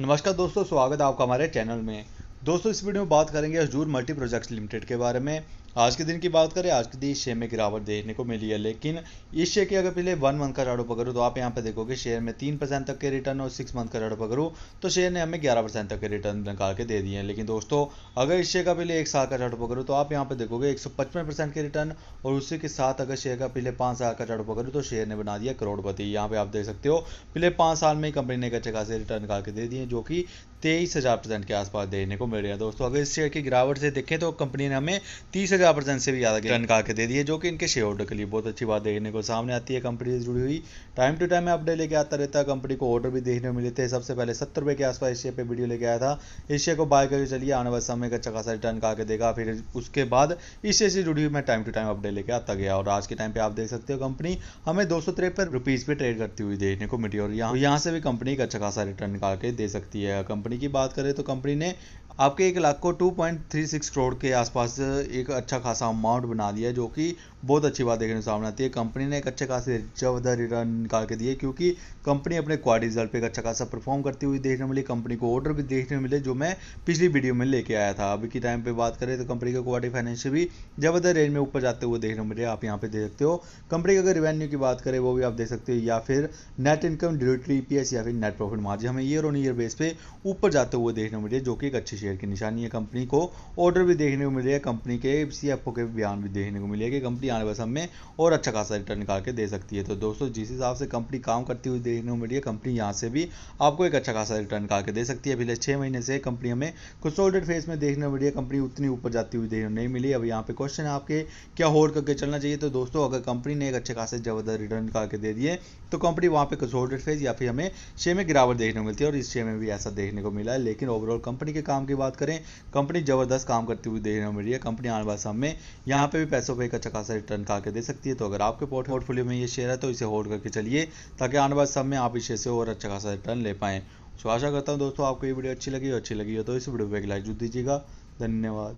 नमस्कार दोस्तों स्वागत है आपका हमारे चैनल में दोस्तों इस वीडियो में बात करेंगे हजूर मल्टी प्रोजेक्ट्स लिमिटेड के बारे में आज के दिन की बात करें आज के दिन शेयर में गिरावट देखने को मिली है लेकिन इस शेयर की अगर पिछले वन मंथ का राडो पकड़ू तो आप यहाँ पे देखोगे शेयर में तीन परसेंट तक के रिटर्न और सिक्स मंथ का राडो पकड़ू तो शेयर ने हमें ग्यारह परसेंट तक के रिटर्न निकाल के दे दिए हैं लेकिन दोस्तों अगर इस शेयर का पिछले एक साल का राडो पकड़ू तो आप यहाँ पे देखोगे एक के रिटर्न और उसी के साथ अगर शेयर का पिछले पाँच साल का राडो पकड़ू तो शेयर ने बना दिया करोड़पति यहाँ पे आप देख सकते हो पिछले पाँच साल में कंपनी ने अच्छे खासे रिटर्न निकाल के दे दिए जो कि तेईस के आसपास देखने को मिल रहा है दोस्तों अगर इस शेयर की गिरावट से देखें तो कंपनी ने हमें तीस पंजाब परसेंट से भी ज़्यादा रिटर्न का आके दे दिए जो कि इनके शेयर होल्डर के लिए बहुत अच्छी बात देखने को सामने आती है कंपनी से जुड़ी हुई टाइम टू टाइम अपडेट लेके आता रहता है कंपनी को ऑर्डर भी देखने को मिलते हैं सबसे पहले सत्तर रुपए के आसपास एशिया पे वीडियो लेके आया था एशिया को बाय करके चलिए आने वाले समय का चका रिटर्न का आके देगा फिर उसके बाद इस से जुड़ी हुई मैं टाइम टू टाइम अपडेट लेके आता गया और आज के टाइम पे आप देख सकते हो कंपनी हमें दो सौ पे ट्रेड करती हुई देखने को मिली और यहाँ यहाँ से भी कंपनी का अच्छा खासा रिटर्न निकाल के दे सकती है कंपनी की बात करें तो कंपनी ने आपके एक लाख को 2.36 करोड़ के आसपास एक अच्छा खासा अमाउंट बना लिया जो कि बहुत अच्छी बात देखने सामने आती है कंपनी ने एक अच्छे खासे जबरदस्त रिटर्न निकाल के दिए क्योंकि कंपनी अपने क्वार्टर रिजल्ट पर एक अच्छा खासा परफॉर्म करती हुई देखने मिली कंपनी को ऑर्डर भी देखने मिले जो मैं पिछली वीडियो में लेके आया था अभी की टाइम पर बात करें तो कंपनी के क्वार्टर फाइनेंशियल भी जबरदस्त रेंज में ऊपर जाते हुए देखने मिले आप यहाँ पे देख सकते हो कंपनी की अगर रेवेन्यू की बात करें वो भी आप देख सकते हो या फिर नेट इनकम डिलीटरी ई या फिर नेट प्रॉफिट मार्जिन हमें ईयर ऑन ईयर बेस पे ऊपर जाते हुए देखने मिले जो कि एक अच्छी शेयर की निशानी है कंपनी को ऑर्डर भी देखने को मिले कंपनी के जीसीसी आपको के बयान भी देखने को मिलेगा कि कंपनी आने वाले समय में और अच्छा खासा रिटर्न निकाल के दे सकती है तो दोस्तों जिस हिसाब से कंपनी काम करती हुई देखने को मिली है कंपनी यहाँ से भी आपको एक अच्छा खासा रिटर्न निकाल के दे सकती है पिछले छः महीने से कंपनी हमें कंसोल्टेड फेज में देखने को मिली है कंपनी उतनी ऊपर जाती हुई देखने नहीं मिली अब यहाँ पे क्वेश्चन है आपके क्या होल्ड करके चलना चाहिए तो दोस्तों अगर कंपनी ने एक अच्छे खासे जबरदस्त रिटर्न निकाल के दे दिए तो कंपनी वहाँ पे कंसोल्टेड फेज या फिर हमें शेयर में गिरावट देखने को मिलती है और इस शेयर में भी ऐसा देखने को मिला है लेकिन ओवरऑल कंपनी के काम की बात करें कंपनी जबरदस्त काम करती हुई देखने को मिली है कंपनी आने वाले सम में यहाँ पे भी पैसों पर एक अच्छा खासा रिटर्न का के दे सकती है तो अगर आपके पोर्टफोलियो में ये शेयर है तो इसे होल्ड करके चलिए ताकि आने वाले सम में आप इस शेयर से और अच्छा खासा रिटर्न ले पाएँ सो आशा करता हूँ दोस्तों आपको ये वीडियो अच्छी लगी अच्छी लगी हो तो इस वीडियो पर एक लाइक जुट दीजिएगा धन्यवाद